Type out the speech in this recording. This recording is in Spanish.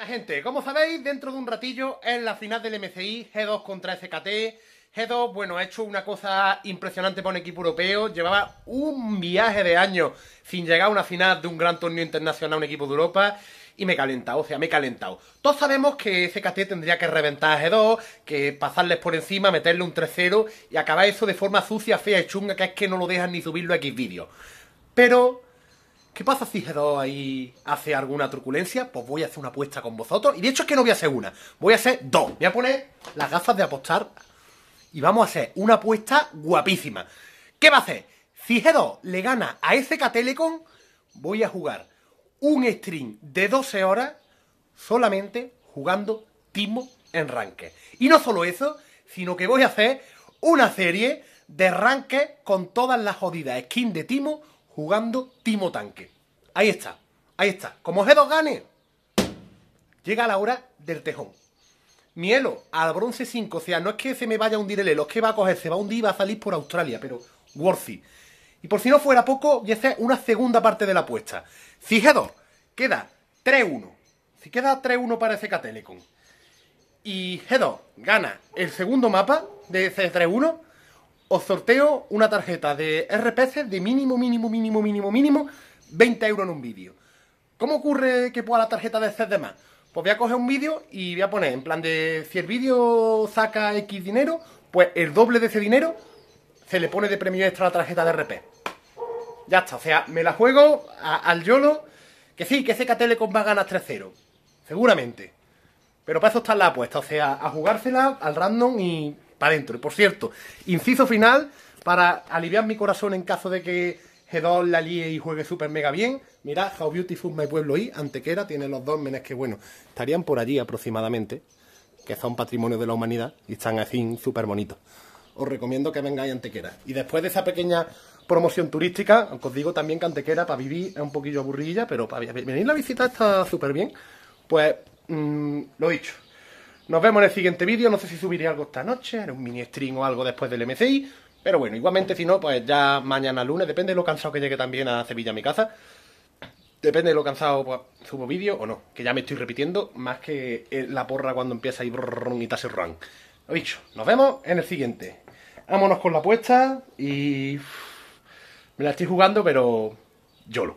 gente, como sabéis, dentro de un ratillo es la final del MCI G2 contra SKT. G2, bueno, ha hecho una cosa impresionante para un equipo europeo. Llevaba un viaje de años sin llegar a una final de un gran torneo internacional, un equipo de Europa. Y me he calentado, o sea, me he calentado. Todos sabemos que SKT tendría que reventar a G2, que pasarles por encima, meterle un 3-0 y acabar eso de forma sucia, fea y chunga, que es que no lo dejan ni subirlo a X vídeos. Pero ¿Qué pasa si G2 ahí hace alguna truculencia? Pues voy a hacer una apuesta con vosotros. Y de hecho es que no voy a hacer una. Voy a hacer dos. Voy a poner las gafas de apostar. Y vamos a hacer una apuesta guapísima. ¿Qué va a hacer? Si G2 le gana a SK Telecom, voy a jugar un stream de 12 horas solamente jugando Timo en ranque. Y no solo eso, sino que voy a hacer una serie de ranke con todas las jodidas skins de Timo jugando Timo Tanque. Ahí está, ahí está. Como G2 gane, llega la hora del tejón. Mielo al bronce 5, o sea, no es que se me vaya a hundir el elo, es que va a coger, se va a hundir y va a salir por Australia, pero worthy. Y por si no fuera poco, ya es una segunda parte de la apuesta. Si G2 queda 3-1, si queda 3-1 para SK Telecom, y G2 gana el segundo mapa de ese 3 1 os sorteo una tarjeta de RPC de mínimo, mínimo, mínimo, mínimo, mínimo, 20 euros en un vídeo. ¿Cómo ocurre que pueda la tarjeta de CD más? Pues voy a coger un vídeo y voy a poner, en plan de, si el vídeo saca X dinero, pues el doble de ese dinero se le pone de premio extra a la tarjeta de RP. Ya está, o sea, me la juego al YOLO, que sí, que se Telecom va a ganar 3-0, seguramente. Pero para eso está la apuesta, o sea, a jugársela al random y adentro. Y por cierto, inciso final, para aliviar mi corazón en caso de que G2 la y juegue súper mega bien. Mirad, How Beautiful My Pueblo y Antequera tienen los dos menes que, bueno, estarían por allí aproximadamente, que son patrimonio de la humanidad y están así súper bonitos. Os recomiendo que vengáis a Antequera. Y después de esa pequeña promoción turística, aunque os digo también que Antequera para vivir es un poquillo aburrida, pero para venir la visita está súper bien, pues lo mm, lo dicho. Nos vemos en el siguiente vídeo. No sé si subiré algo esta noche, haré un mini stream o algo después del MCI. Pero bueno, igualmente si no, pues ya mañana lunes, depende de lo cansado que llegue también a Sevilla, a mi casa. Depende de lo cansado, pues, subo vídeo o no. Que ya me estoy repitiendo más que eh, la porra cuando empieza ahí brrrr, y tase run. Lo dicho, nos vemos en el siguiente. Vámonos con la apuesta y... Me la estoy jugando, pero... YOLO.